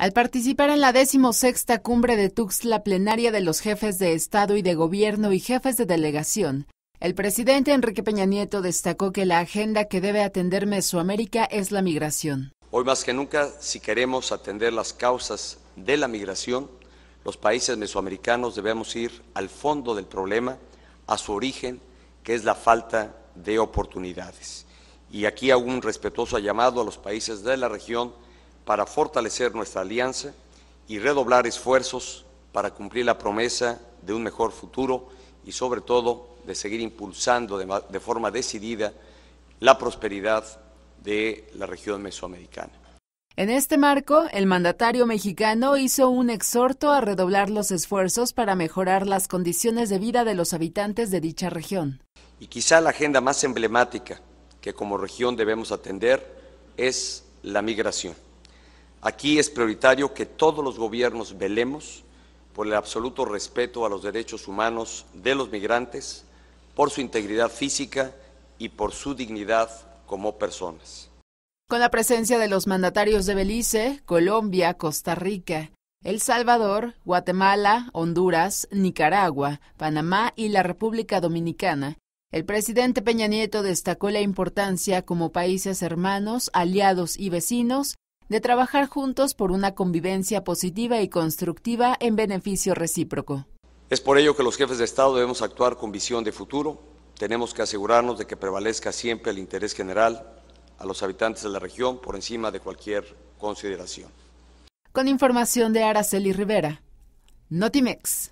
Al participar en la decimosexta cumbre de Tuxtla plenaria de los jefes de Estado y de Gobierno y jefes de delegación, el presidente Enrique Peña Nieto destacó que la agenda que debe atender Mesoamérica es la migración. Hoy más que nunca, si queremos atender las causas de la migración, los países mesoamericanos debemos ir al fondo del problema, a su origen, que es la falta de oportunidades. Y aquí hago un respetuoso llamado a los países de la región para fortalecer nuestra alianza y redoblar esfuerzos para cumplir la promesa de un mejor futuro y sobre todo de seguir impulsando de, forma decidida la prosperidad de la región mesoamericana. En este marco, el mandatario mexicano hizo un exhorto a redoblar los esfuerzos para mejorar las condiciones de vida de los habitantes de dicha región. Y quizá la agenda más emblemática que como región debemos atender es la migración. Aquí es prioritario que todos los gobiernos velemos por el absoluto respeto a los derechos humanos de los migrantes, por su integridad física y por su dignidad como personas. Con la presencia de los mandatarios de Belice, Colombia, Costa Rica, El Salvador, Guatemala, Honduras, Nicaragua, Panamá y la República Dominicana, el presidente Peña Nieto destacó la importancia como países hermanos, aliados y vecinos de trabajar juntos por una convivencia positiva y constructiva en beneficio recíproco. Es por ello que los jefes de Estado debemos actuar con visión de futuro. Tenemos que asegurarnos de que prevalezca siempre el interés general a los habitantes de la región por encima de cualquier consideración. Con información de Araceli Rivera, Notimex.